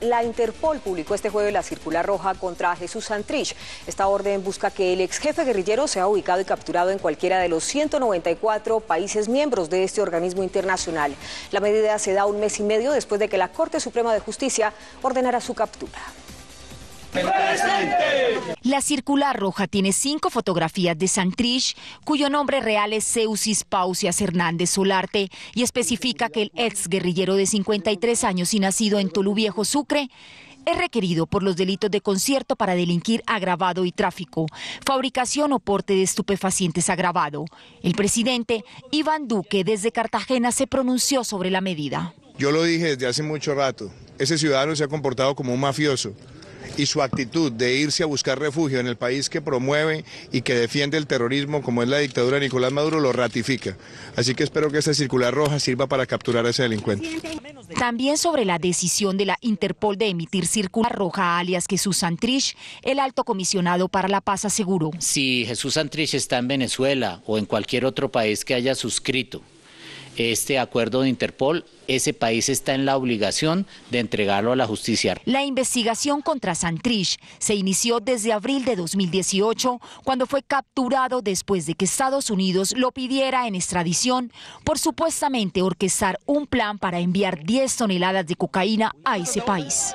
La Interpol publicó este jueves la circular roja contra Jesús Santrich. Esta orden busca que el ex jefe guerrillero sea ubicado y capturado en cualquiera de los 194 países miembros de este organismo internacional. La medida se da un mes y medio después de que la Corte Suprema de Justicia ordenara su captura. La circular roja tiene cinco fotografías de Santrich, cuyo nombre real es Ceusis Pausias Hernández Solarte, y especifica que el ex guerrillero de 53 años y nacido en Toluviejo, Sucre, es requerido por los delitos de concierto para delinquir agravado y tráfico, fabricación o porte de estupefacientes agravado. El presidente Iván Duque desde Cartagena se pronunció sobre la medida. Yo lo dije desde hace mucho rato, ese ciudadano se ha comportado como un mafioso y su actitud de irse a buscar refugio en el país que promueve y que defiende el terrorismo, como es la dictadura de Nicolás Maduro, lo ratifica. Así que espero que esta circular roja sirva para capturar a ese delincuente. También sobre la decisión de la Interpol de emitir circular roja alias Jesús Santrich, el alto comisionado para la paz aseguró. Si Jesús Santrich está en Venezuela o en cualquier otro país que haya suscrito este acuerdo de Interpol, ese país está en la obligación de entregarlo a la justicia. La investigación contra Santrich se inició desde abril de 2018, cuando fue capturado después de que Estados Unidos lo pidiera en extradición por supuestamente orquestar un plan para enviar 10 toneladas de cocaína a ese país.